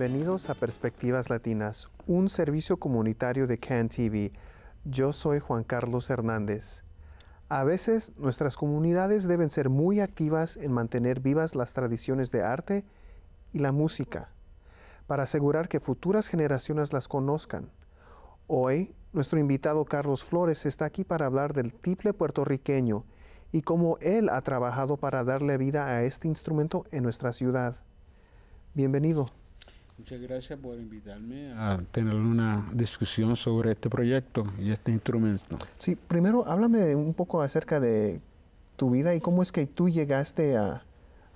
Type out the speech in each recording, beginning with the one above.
Bienvenidos a Perspectivas Latinas, un servicio comunitario de CAN TV. Yo soy Juan Carlos Hernández. A veces nuestras comunidades deben ser muy activas en mantener vivas las tradiciones de arte y la música, para asegurar que futuras generaciones las conozcan. Hoy, nuestro invitado Carlos Flores está aquí para hablar del tiple puertorriqueño y cómo él ha trabajado para darle vida a este instrumento en nuestra ciudad. Bienvenido. Muchas gracias por invitarme a tener una discusión sobre este proyecto y este instrumento. Sí, primero háblame un poco acerca de tu vida y cómo es que tú llegaste a,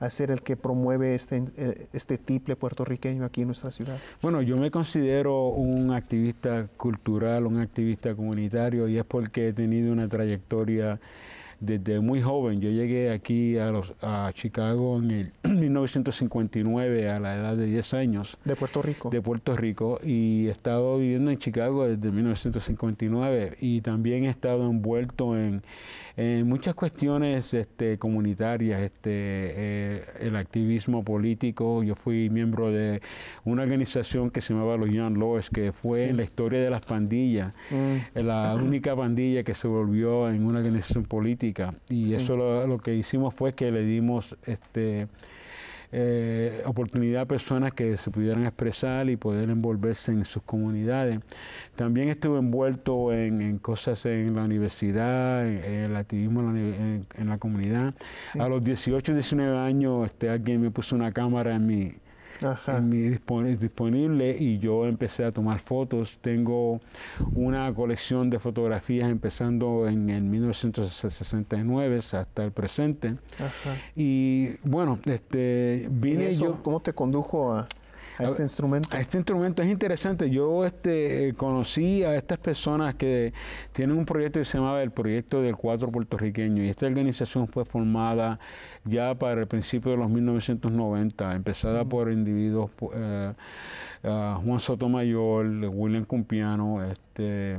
a ser el que promueve este, eh, este tiple puertorriqueño aquí en nuestra ciudad? Bueno, yo me considero un activista cultural, un activista comunitario, y es porque he tenido una trayectoria desde muy joven. Yo llegué aquí a, a Chicago en el 1959 a la edad de 10 años. De Puerto Rico. De Puerto Rico y he estado viviendo en Chicago desde 1959 y también he estado envuelto en, en eh, muchas cuestiones este, comunitarias, este, eh, el activismo político. Yo fui miembro de una organización que se llamaba los Young Laws, que fue la historia de las pandillas, mm. la única pandilla que se volvió en una organización política. Y eso lo, que hicimos fue que le dimos este, eh, oportunidad a personas que se pudieran expresar y poder envolverse en sus comunidades. También estuve envuelto en, cosas en la universidad, en, el activismo en la, comunidad. A los 18, 19 años, este, alguien me puso una cámara en mi, Ajá. disponible y yo empecé a tomar fotos. Tengo una colección de fotografías empezando en el 1969 hasta el presente. Y bueno, este, vine yo. ¿Cómo te condujo a, a este instrumento. A este instrumento es interesante. Yo este, eh, conocí a estas personas que tienen un proyecto que se llamaba el Proyecto del Cuatro Puertorriqueño y esta organización fue formada ya para el principio de los 1990, empezada por individuos, Juan eh, Soto eh, Juan Sotomayor, William Cumpiano, este,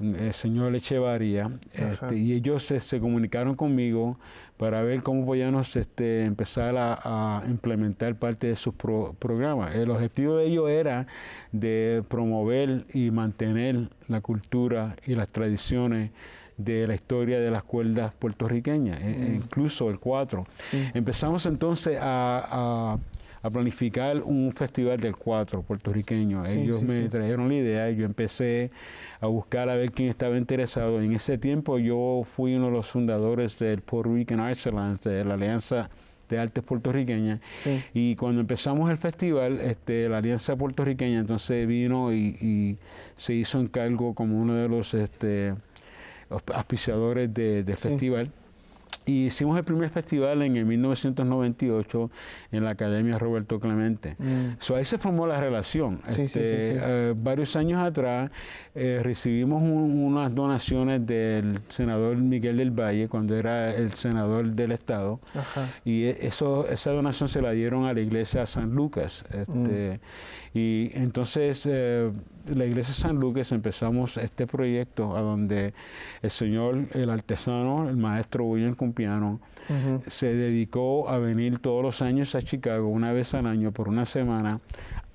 eh, el señor Echevarría, este, y ellos se, comunicaron conmigo para ver cómo podíamos este, empezar a, implementar parte de sus programas. El objetivo de ellos era de promover y mantener la cultura y las tradiciones de la historia de las cuerdas puertorriqueñas, e, e mm. incluso el 4. Empezamos entonces a a planificar un festival del cuatro puertorriqueño. Ellos me trajeron la idea, y yo empecé a buscar a ver quién estaba interesado. En ese tiempo yo fui uno de los fundadores del Puerto Rican Arts Alliance, de la Alianza de Artes Puertorriqueñas. Y cuando empezamos el festival, este, la Alianza Puertorriqueña entonces vino y, se hizo encargo como uno de los este, auspiciadores del festival. Y hicimos el primer festival en el 1998 en la Academia Roberto Clemente. Mm. ahí se formó la relación. Este, eh, varios años atrás eh, recibimos unas donaciones del senador Miguel del Valle cuando era el senador del Estado. Y e, eso, esa donación se la dieron a la iglesia San Lucas. Este, mm. Y entonces... Eh, la iglesia de San Lucas empezamos este proyecto a donde el señor, el artesano, el maestro William Cumpiano, se dedicó a venir todos los años a Chicago, una vez al año, por una semana,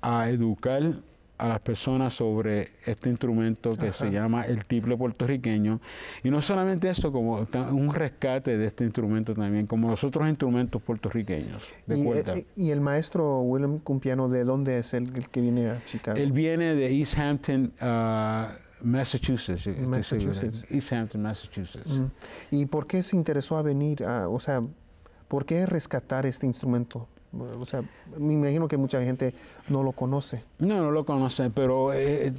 a educar a las personas sobre este instrumento que se llama el tiple puertorriqueño. Y no solamente eso, como un rescate de este instrumento también, como los otros instrumentos puertorriqueños de ¿Y, eh, eh, ¿Y el maestro William Cumpiano de dónde es el, que viene a Chicago? Él viene de East Hampton, uh, Massachusetts. East Hampton, Massachusetts. Mm. ¿Y por qué se interesó a venir? A, o sea, ¿por qué rescatar este instrumento? O sea, me imagino que mucha gente no lo conoce. No, no lo conoce, pero eh,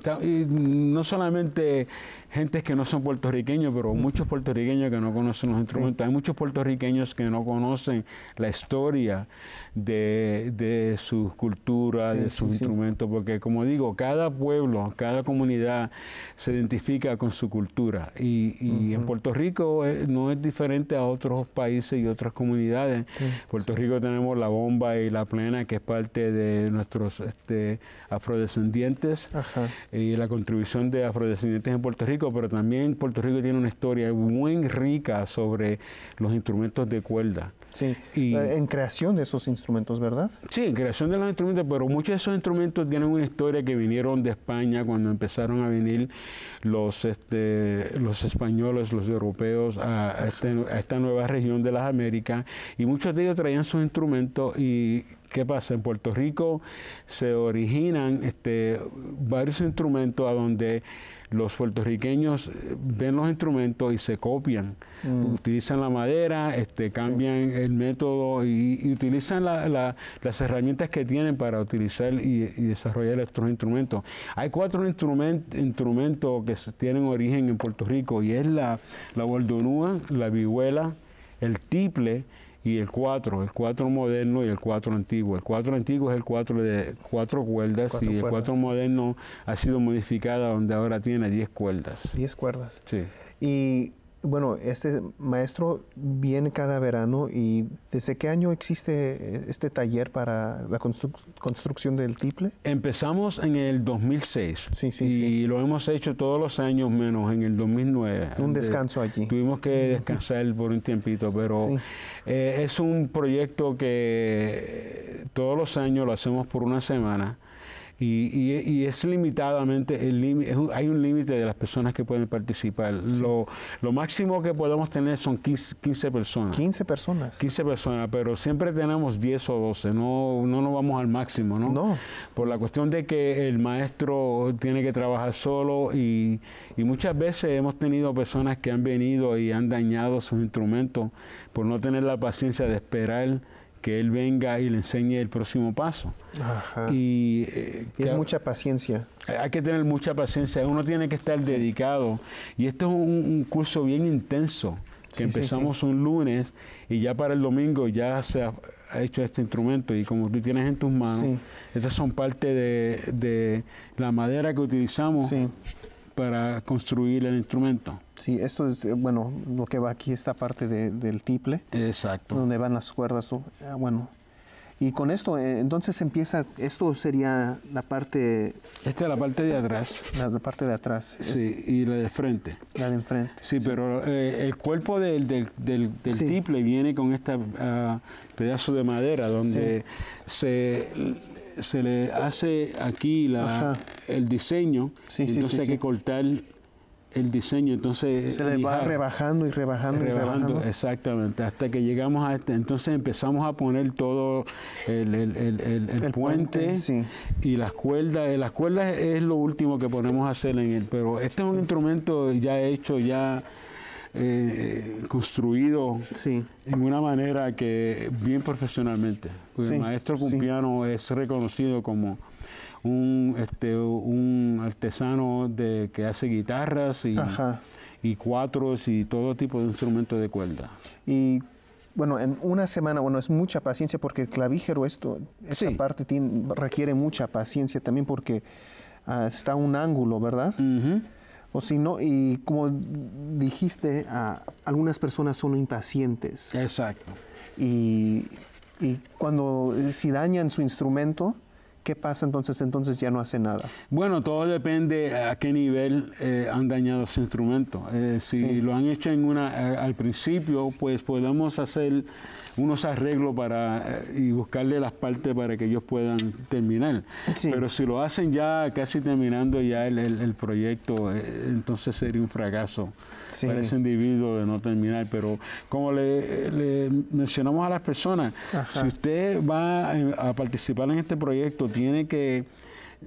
no solamente gente que no son puertorriqueños, pero mm. muchos puertorriqueños que no conocen los instrumentos. Hay muchos puertorriqueños que no conocen la historia de, su cultura, de sus instrumentos, porque como digo, cada pueblo, cada comunidad se identifica con su cultura. Y, en Puerto Rico eh, no es diferente a otros países y otras comunidades. Puerto Rico tenemos la bomba y la plena, que es parte de nuestros este, afrodescendientes y la contribución de afrodescendientes en Puerto Rico, pero también Puerto Rico tiene una historia muy rica sobre los instrumentos de cuerda. Sí, eh, en creación de esos instrumentos, ¿verdad? Sí, en creación de los instrumentos, pero muchos de esos instrumentos tienen una historia que vinieron de España cuando empezaron a venir los, este, los españoles, los europeos este, a, esta nueva región de las Américas y muchos de ellos traían sus instrumentos y ¿Qué pasa? En Puerto Rico se originan este, varios instrumentos a donde los puertorriqueños eh, ven los instrumentos y se copian, mm. utilizan la madera, este, cambian el método y, utilizan las herramientas que tienen para utilizar y, desarrollar estos instrumentos. Hay cuatro instrumentos que tienen origen en Puerto Rico y es la, la la vihuela, el tiple y el 4, el 4 moderno y el 4 antiguo. El 4 antiguo es el 4 de cuatro cuerdas y el 4 moderno ha sido modificada donde ahora tiene 10 cuerdas. 10 cuerdas. Sí. Y bueno, este maestro viene cada verano y ¿desde qué año existe este taller para la construcción del triple? Empezamos en el 2006 y lo hemos hecho todos los años menos en el 2009. Un descanso allí. Tuvimos que descansar por un tiempito, pero eh, es un proyecto que todos los años lo hacemos por una semana y, y, es limitadamente, el límite hay un límite de las personas que pueden participar. Lo, lo, máximo que podemos tener son 15, personas. 15 personas. 15 personas, pero siempre tenemos 10 o 12, no, no nos vamos al máximo, ¿no? No. Por la cuestión de que el maestro tiene que trabajar solo y, y muchas veces hemos tenido personas que han venido y han dañado sus instrumentos por no tener la paciencia de esperar que Él venga y le enseñe el próximo paso. Eh, y, es mucha paciencia. Hay que tener mucha paciencia, uno tiene que estar dedicado. Y esto es un, curso bien intenso, que empezamos un lunes y ya para el domingo ya se ha, hecho este instrumento y como tú tienes en tus manos, estas son parte de, la madera que utilizamos para construir el instrumento. Sí, esto es, eh, bueno, lo que va aquí, esta parte del tiple. Exacto. Donde van las cuerdas, eh, bueno. Y con esto, eh, entonces empieza, esto sería la parte... Esta es la parte de atrás. La, parte de atrás. Sí, y la de frente. La de enfrente. Sí, pero el cuerpo del, del, tiple viene con este pedazo de madera donde se se le hace aquí la, el diseño, sí, entonces sí, hay que cortar el diseño, entonces... Se le va rebajando y rebajando, y rebajando. Exactamente, hasta que llegamos a este, entonces empezamos a poner todo el, puente, y las cuerdas, eh, las cuerdas es lo último que podemos hacer en él, pero este es un instrumento ya hecho, ya eh, construido en una manera que bien profesionalmente. el pues, maestro Cumpiano es reconocido como un, este, un artesano de, que hace guitarras y, y cuatros y todo tipo de instrumentos de cuerda. Y bueno, en una semana, bueno, es mucha paciencia porque el clavijero, esto, parte requiere mucha paciencia también porque ah, está un ángulo, ¿verdad? O si no, y como dijiste, algunas personas son impacientes. Exacto. Y, cuando, eh, si dañan su instrumento, ¿qué pasa entonces? Entonces ya no hace nada. Bueno, todo depende a qué nivel eh, han dañado su instrumento. Eh, si lo han hecho en una, al principio, pues podemos hacer unos arreglos para eh, y buscarle las partes para que ellos puedan terminar. Pero si lo hacen ya casi terminando ya el, proyecto, eh, entonces sería un fracaso para ese individuo de no terminar. Pero como le, mencionamos a las personas, si usted va eh, a participar en este proyecto, tiene que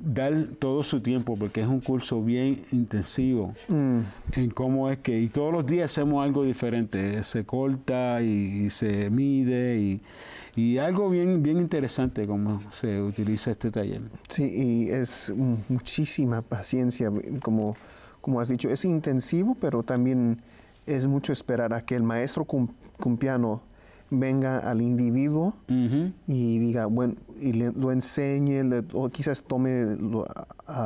dar todo su tiempo, porque es un curso bien intensivo mm. en cómo es que, y todos los días hacemos algo diferente, se corta y, se mide y, y, algo bien, bien interesante como se utiliza este taller. Sí, y es muchísima paciencia, como, como has dicho, es intensivo, pero también es mucho esperar a que el maestro cumpiano venga al individuo y diga, bueno, y le, lo enseñe, o quizás tome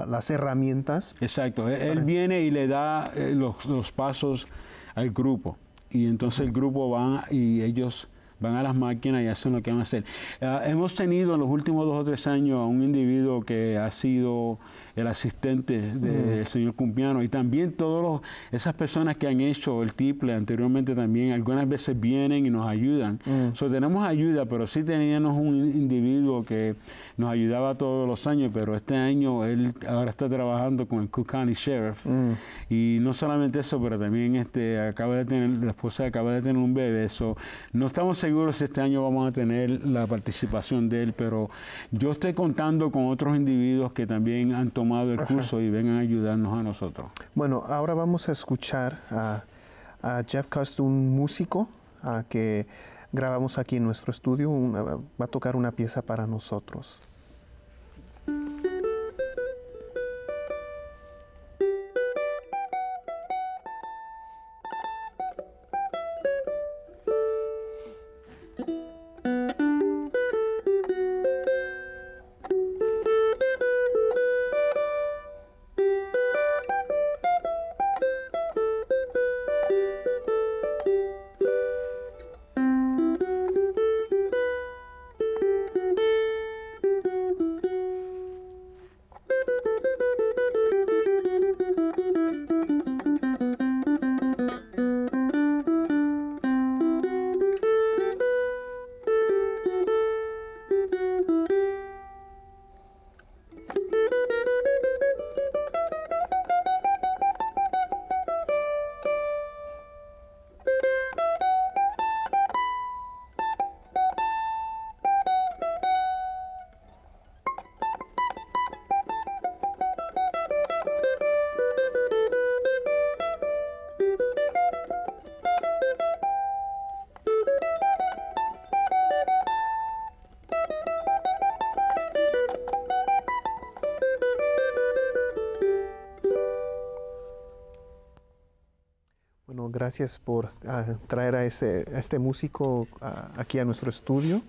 las herramientas. Exacto, e-, él, viene y le da eh, los, pasos al grupo, y entonces el grupo va y ellos van a las máquinas y hacen lo que van a hacer. Ah, hemos tenido en los últimos dos o tres años a un individuo que ha sido el asistente del mm. señor Cumpiano y también todas esas personas que han hecho el triple anteriormente también, algunas veces vienen y nos ayudan. Mm. tenemos ayuda, pero sí teníamos un individuo que nos ayudaba todos los años, pero este año él ahora está trabajando con el Cook County Sheriff mm. y no solamente eso, pero también este, acaba de tener, la esposa acaba de tener un bebé, Eso no estamos seguros este año vamos a tener la participación de él, pero yo estoy contando con otros individuos que también han tomado el curso y vengan a ayudarnos a nosotros. Bueno, ahora vamos a escuchar a, Jeff Cust, un músico a que grabamos aquí en nuestro estudio, va a tocar una pieza para nosotros. gracias por ah, traer a, este músico ah, aquí a nuestro estudio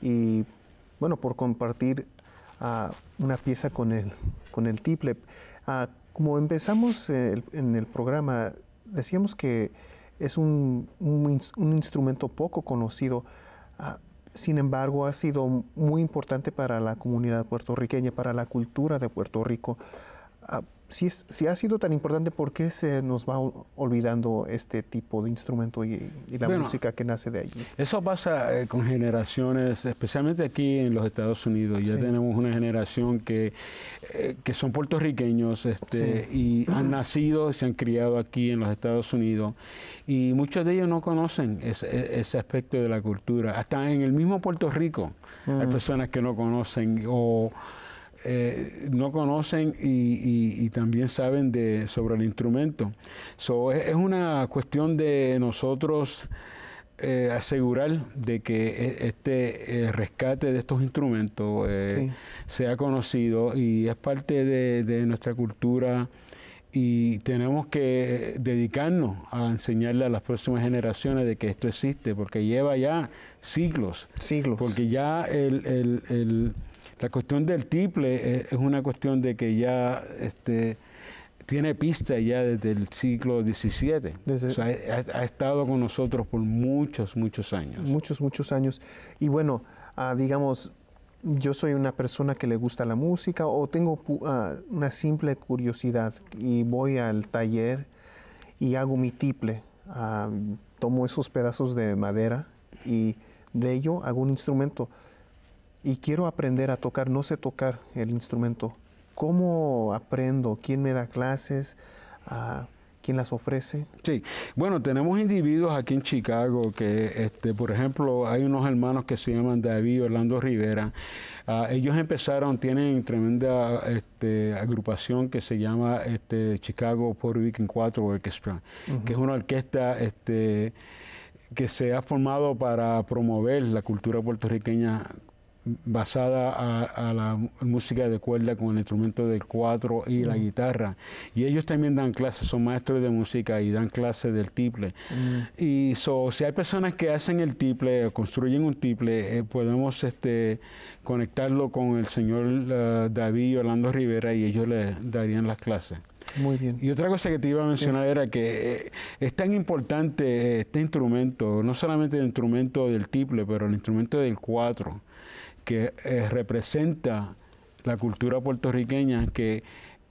y bueno, por compartir ah, una pieza con el, con el tiple. como empezamos eh, en el programa, decíamos que es un instrumento poco conocido, sin embargo ha sido muy importante para la comunidad puertorriqueña, para la cultura de Puerto Rico si, ha sido tan importante, ¿por qué se nos va olvidando este tipo de instrumento y, la música que nace de allí? Eso pasa eh, con generaciones, especialmente aquí en los Estados Unidos. Ya tenemos una generación que, eh, que son puertorriqueños este, y han nacido, se han criado aquí en los Estados Unidos y muchos de ellos no conocen ese, e, aspecto de la cultura. Hasta en el mismo Puerto Rico hay mm. personas que no conocen o eh, no conocen y, también saben de, sobre el instrumento. So, es, una cuestión de nosotros eh, asegurar de que e, este eh, rescate de estos instrumentos sea conocido y es parte de, nuestra cultura y tenemos que dedicarnos a enseñarle a las próximas generaciones de que esto existe, porque lleva ya siglos. Siglos. Porque ya el la cuestión del tiple eh, es, una cuestión de que ya este, tiene pista ya desde el siglo XVII. ha, estado con nosotros por muchos, muchos años. Muchos, muchos años. Y bueno, ah, digamos, yo soy una persona que le gusta la música o tengo ah, una simple curiosidad y voy al taller y hago mi tiple. Ah, tomo esos pedazos de madera y de ello hago un instrumento y quiero aprender a tocar, no sé tocar el instrumento. ¿Cómo aprendo? ¿Quién me da clases? Ah, ¿Quién las ofrece? Sí, bueno, tenemos individuos aquí en Chicago que, este, por ejemplo, hay unos hermanos que se llaman David y Orlando Rivera. Ah, ellos empezaron, tienen tremenda este, agrupación que se llama este, Chicago Puerto Rican 4 Orchestra, que es una orquesta este, que se ha formado para promover la cultura puertorriqueña basada a, la música de cuerda con el instrumento del cuatro y la mm. guitarra. Y ellos también dan clases, son maestros de música y dan clases del tiple. Mm. Y si hay personas que hacen el tiple, construyen un tiple, eh, podemos este, conectarlo con el señor uh, David Orlando Rivera y ellos le darían las clases. Muy bien. Y otra cosa que te iba a mencionar era que eh, es tan importante este instrumento, no solamente el instrumento del tiple, pero el instrumento del cuatro que eh, representa la cultura puertorriqueña, que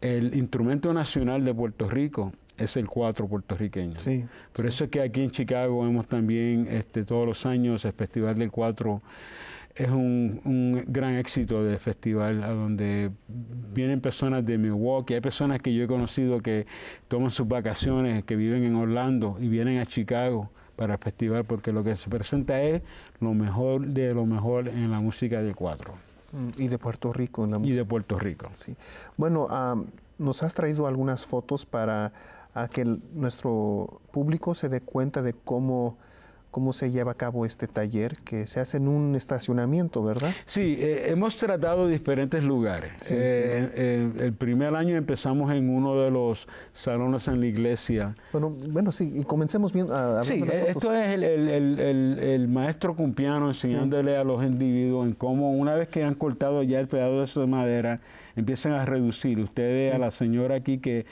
el instrumento nacional de Puerto Rico es el cuatro puertorriqueño. Por eso es que aquí en Chicago vemos también este, todos los años el Festival del Cuatro. Es un, un gran éxito de festival, a donde vienen personas de Milwaukee. Hay personas que yo he conocido que toman sus vacaciones, que viven en Orlando y vienen a Chicago para el festival, porque lo que se presenta es lo mejor de lo mejor en la música de cuatro. Mm, y de Puerto Rico en la Y de Puerto Rico. Sí. Bueno, nos has traído algunas fotos para que nuestro público se dé cuenta de cómo cómo se lleva a cabo este taller que se hace en un estacionamiento, ¿verdad? Sí, eh, hemos tratado diferentes lugares. Eh, el primer año empezamos en uno de los salones en la iglesia. Bueno, bueno sí, y comencemos bien. A, sí, eh, esto es el, maestro cumpiano enseñándole a los individuos en cómo una vez que han cortado ya el pedazo de madera, empiezan a reducir. Ustedes a la señora aquí que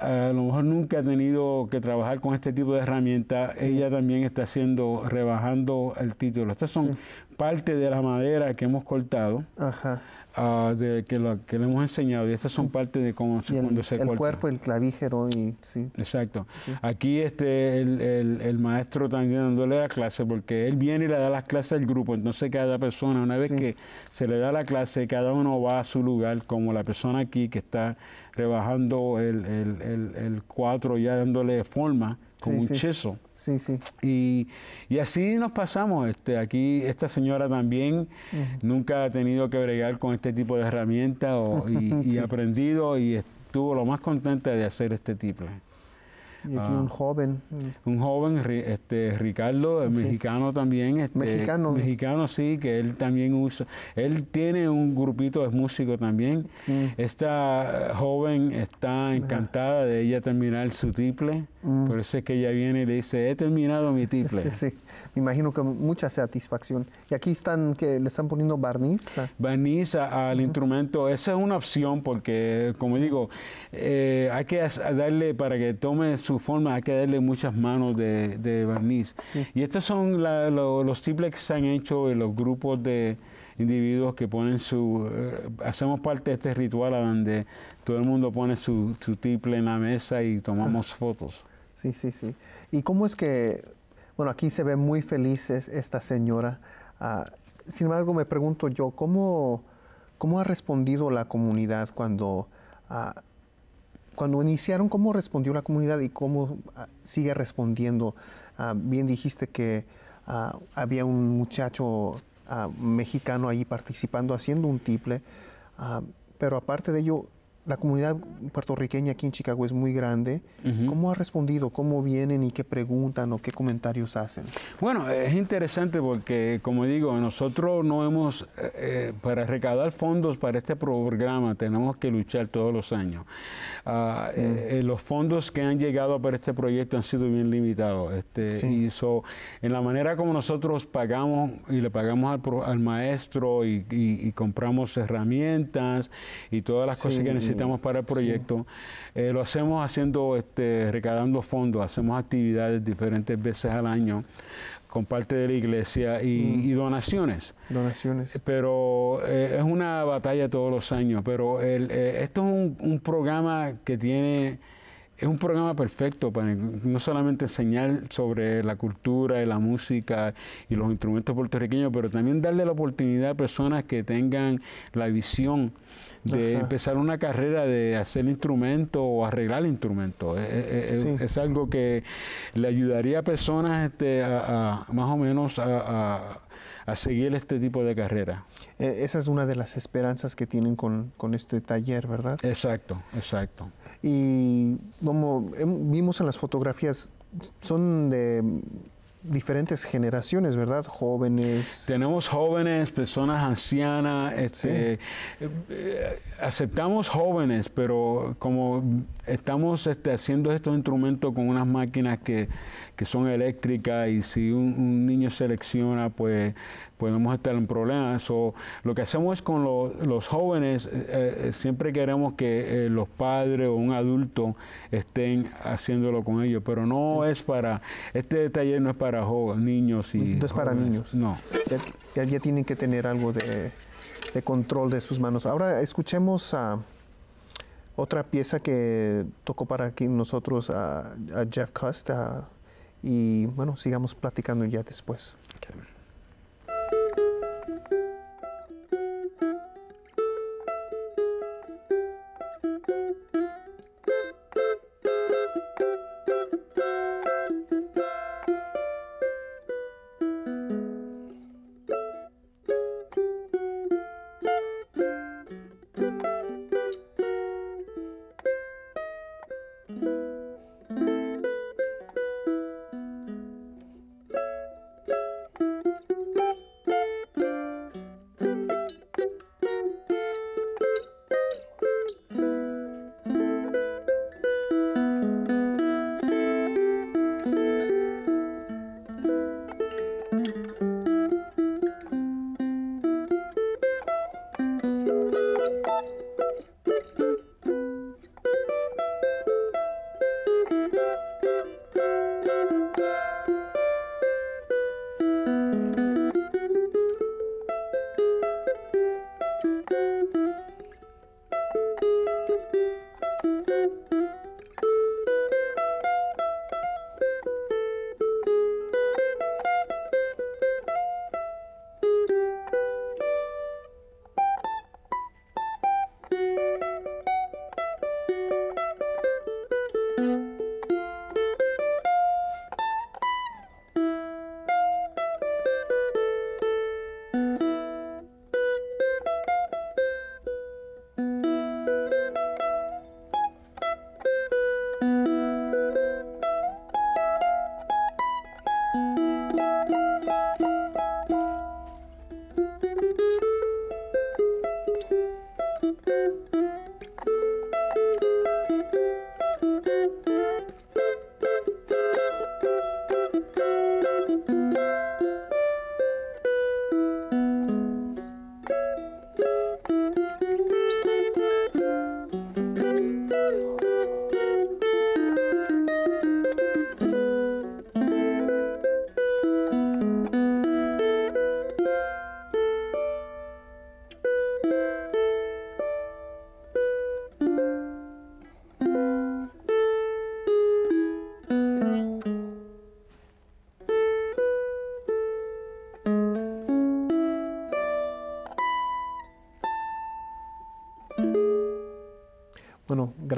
a lo mejor nunca ha tenido que trabajar con este tipo de herramienta, ella también está haciendo, rebajando el título. Estas son parte de la madera que hemos cortado. Ajá. Ah, de, que, lo, que le hemos enseñado. Y estas son parte de cómo se, el, el cuerpo, el clavígero y sí. Exacto. Aquí este el, el, maestro también dándole la clase porque él viene y le da las clases al grupo. Entonces cada persona, una vez que se le da la clase, cada uno va a su lugar, como la persona aquí que está rebajando el, el, cuatro ya dándole forma con un cheso Sí, sí. Y, y, así nos pasamos. Este, aquí esta señora también nunca ha tenido que bregar con este tipo de herramientas y, y, aprendido y estuvo lo más contenta de hacer este tipo. Y ah. un joven. Mm. Un joven, este, Ricardo, mexicano también. Este, mexicano. Mexicano, sí, que él también usa. Él tiene un grupito de músicos también. Esta joven está encantada de ella terminar su triple. Mm. Por eso es que ella viene y le dice, he terminado mi triple. sí, me imagino que mucha satisfacción. Y aquí están, que le están poniendo barniz. Barniz al instrumento. Esa es una opción porque, como digo, eh, hay que darle para que tome su forma, hay que darle muchas manos de, barniz. Y estos son los triples que se han hecho en los grupos de individuos que ponen su... Eh, hacemos parte de este ritual donde todo el mundo pone su, triple en la mesa y tomamos ah. fotos. Sí, sí, sí. ¿Y cómo es que, bueno, aquí se ve muy felices esta señora? Ah, sin embargo, me pregunto yo, ¿cómo, cómo ha respondido la comunidad cuando... Ah, cuando iniciaron, ¿cómo respondió la comunidad y cómo ah, sigue respondiendo? Ah, bien dijiste que ah, había un muchacho mexicano ahí participando, haciendo un tiple, pero aparte de ello, la comunidad puertorriqueña aquí en Chicago es muy grande. ¿Cómo ha respondido? ¿Cómo vienen y qué preguntan o qué comentarios hacen? Bueno, es interesante porque, como digo, nosotros no hemos, eh, eh, para recaudar fondos para este programa, tenemos que luchar todos los años. Ah, eh, mm. los fondos que han llegado para este proyecto han sido bien limitados. Este, en la manera como nosotros pagamos y le pagamos al, maestro y, compramos herramientas y todas las cosas que necesitamos, para el proyecto. Eh, lo hacemos haciendo, este, recaudando fondos, hacemos actividades diferentes veces al año con parte de la iglesia y, donaciones. Donaciones. Pero eh, es una batalla todos los años, pero el, eh, esto es un, un programa que tiene es un programa perfecto para no solamente enseñar sobre la cultura y la música y los instrumentos puertorriqueños, pero también darle la oportunidad a personas que tengan la visión de empezar una carrera de hacer instrumentos o arreglar instrumentos. Es, algo que le ayudaría a personas este, a, más o menos a a seguir este tipo de carrera. E, esa es una de las esperanzas que tienen con, con este taller, ¿verdad? Exacto, exacto. Y como em, vimos en las fotografías, son de diferentes generaciones, ¿verdad? Jóvenes. Tenemos jóvenes, personas ancianas, este, eh, aceptamos jóvenes, pero como estamos este, haciendo estos instrumentos con unas máquinas que, son eléctricas y si un niño selecciona, pues podemos estar en problemas. So, lo que hacemos es con los jóvenes, eh, eh, siempre queremos que eh, los padres o un adulto estén haciéndolo con ellos, pero no es para, este taller no es para jóvenes niños y... es para niños. No. Ya, tienen que tener algo de, control de sus manos. Ahora escuchemos a... otra pieza que tocó para aquí nosotros a, Jeff Costa. y bueno, sigamos platicando ya después.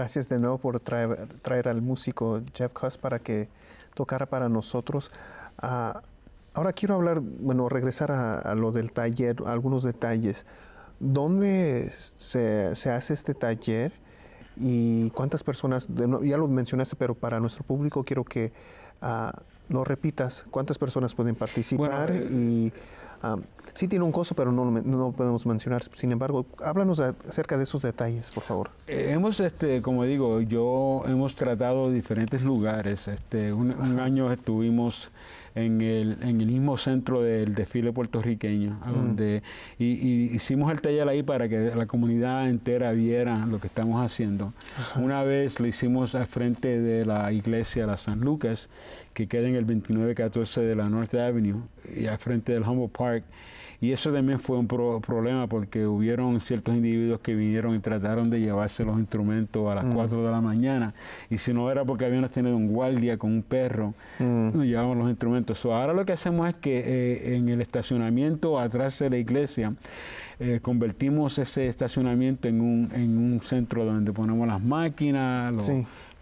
gracias de nuevo por traer, al músico Jeff Huss para que tocara para nosotros. Ah, ahora quiero hablar, bueno, regresar a, lo del taller, algunos detalles. ¿Dónde se, hace este taller y cuántas personas, ya lo mencionaste, pero para nuestro público quiero que ah, lo repitas, cuántas personas pueden participar eh, y... Ah, Sí tiene un costo, pero no, no podemos mencionar. Sin embargo, háblanos acerca de esos detalles, por favor. Eh, hemos, este, como digo, yo hemos tratado diferentes lugares. Este, un, año estuvimos en el, en el mismo centro del desfile puertorriqueño, mm. donde y, hicimos el taller ahí para que la comunidad entera viera lo que estamos haciendo. Una vez lo hicimos al frente de la iglesia la San Lucas, que queda en el 2914 de la North Avenue, y al frente del Humboldt Park. Y eso también fue un problema porque hubieron ciertos individuos que vinieron y trataron de llevarse los instrumentos a las 4 mm. de la mañana. Y si no era porque habíamos tenido un guardia con un perro, mm. nos llevamos los instrumentos. ahora lo que hacemos es que eh, en el estacionamiento atrás de la iglesia, eh, convertimos ese estacionamiento en un, centro donde ponemos las máquinas,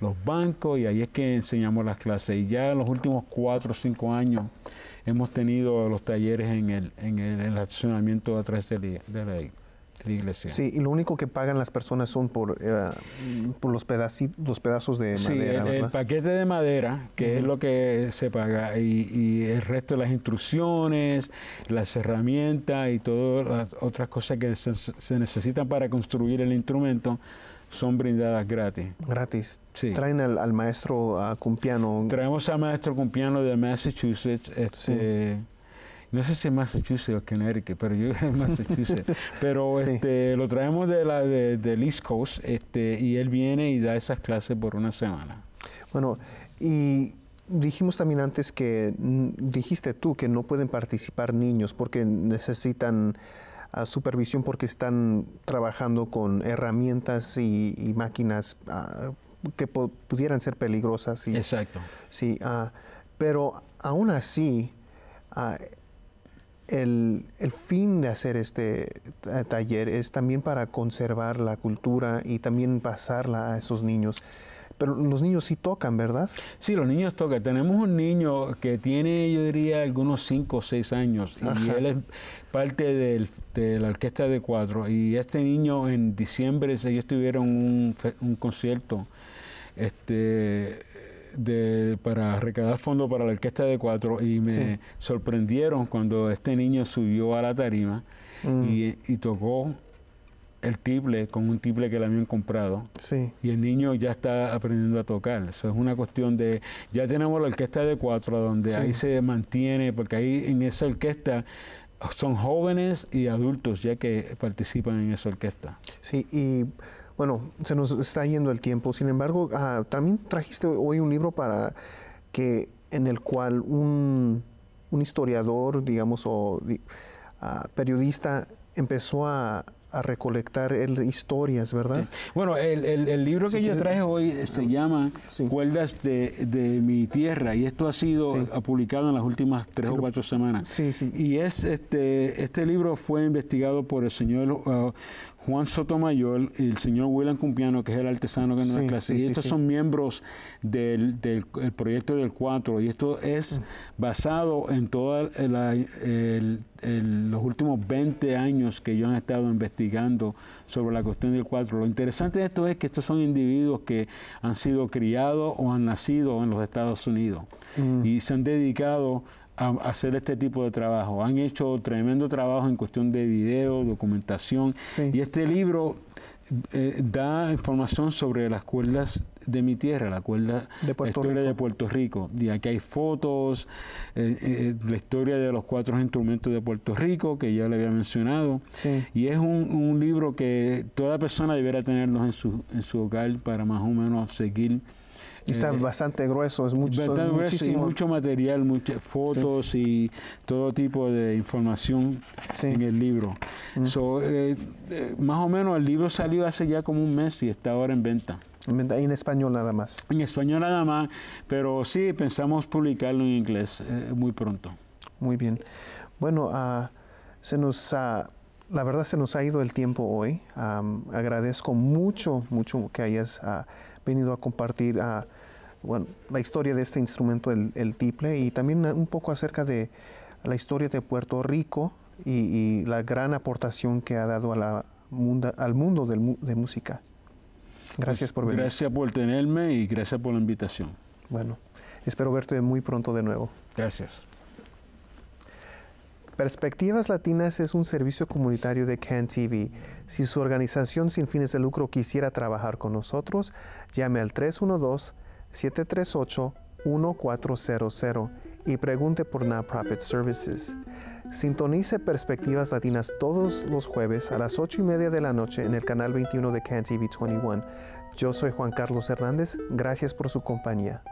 los, bancos, y ahí es que enseñamos las clases. Y ya en los últimos 4 o 5 años, hemos tenido los talleres en el, en el, el accionamiento de la, de la, iglesia. Sí, y lo único que pagan las personas son por, eh, por los, los pedazos de madera. El, el, paquete de madera, que es lo que se paga, y, el resto de las instrucciones, las herramientas y todas las otras cosas que se necesitan para construir el instrumento son brindadas gratis. Gratis. Sí. Traen al, maestro a Cumpiano. Traemos al maestro Cumpiano de Massachusetts. Este, no sé si es Massachusetts o Connecticut, pero yo es Massachusetts. pero este, lo traemos de la, de, del East Coast este, y él viene y da esas clases por una semana. Bueno, y dijimos también antes que dijiste tú que no pueden participar niños porque necesitan a supervisión porque están trabajando con herramientas y, máquinas ah, que pudieran ser peligrosas. Y, Exacto. Sí, ah, pero aún así, ah, el, el, fin de hacer este taller es también para conservar la cultura y también pasarla a esos niños pero los niños sí tocan, ¿verdad? Sí, los niños tocan. Tenemos un niño que tiene, yo diría, algunos 5 o 6 años y él es parte de la orquesta de cuatro. Y este niño en diciembre ellos tuvieron un, concierto este, para recaudar fondos para la orquesta de cuatro y me sorprendieron cuando este niño subió a la tarima mm. y tocó el tible, con un tible que le habían comprado. Y el niño ya está aprendiendo a tocar. Eso es una cuestión de. Ya tenemos la orquesta de cuatro, donde ahí se mantiene, porque ahí en esa orquesta son jóvenes y adultos ya que participan en esa orquesta. Sí, y bueno, se nos está yendo el tiempo. Sin embargo, ah, también trajiste hoy un libro para que en el cual un, historiador, digamos, o ah, periodista empezó a a recolectar el, historias, ¿verdad? Bueno, el, libro que yo traje hoy eh, se llama Cuerdas de, mi tierra y esto ha sido publicado en las últimas tres o cuatro semanas. Sí, sí. Y es este, este libro fue investigado por el señor uh, Juan Sotomayor y el señor William Cumpiano, que es el artesano que nos clase. y estos son miembros del, proyecto del 4 y esto es mm. basado en todos los últimos 20 años que yo han estado investigando sobre la cuestión del 4. Lo interesante de esto es que estos son individuos que han sido criados o han nacido en los Estados Unidos mm. y se han dedicado a hacer este tipo de trabajo. Han hecho tremendo trabajo en cuestión de video, documentación. Y este libro eh, da información sobre las cuerdas de mi tierra, la cuerda de Puerto historia Rico. de Puerto Rico. Y aquí hay fotos, eh, eh, la historia de los cuatro instrumentos de Puerto Rico, que ya le había mencionado. Y es un, libro que toda persona debiera tenerlos en su, en su hogar para más o menos seguir y está eh, eh, bastante grueso, es mucho, bastante Grueso y mucho material, muchas fotos y todo tipo de información en el libro. Mm. Eh, más o menos el libro salió hace ya como un mes y está ahora en venta. En español nada más. En español nada más, pero sí pensamos publicarlo en inglés muy pronto. Muy bien. Bueno, ah, se nos, la verdad se nos ha ido el tiempo hoy. agradezco mucho, mucho que hayas ah, venido a compartir la historia de este instrumento, el, el, tiple, y también un poco acerca de la historia de Puerto Rico y, la gran aportación que ha dado a la al mundo del, de música. Gracias por venir. Gracias por tenerme y gracias por la invitación. Bueno, espero verte muy pronto de nuevo. Gracias. Perspectivas Latinas es un servicio comunitario de CAN TV. Si su organización sin fines de lucro quisiera trabajar con nosotros, llame al 312-738-1400 y pregunte por Nonprofit Services. Sintonice Perspectivas Latinas todos los jueves a las 8 y media de la noche en el canal 21 de CAN TV 21. Yo soy Juan Carlos Hernández. Gracias por su compañía.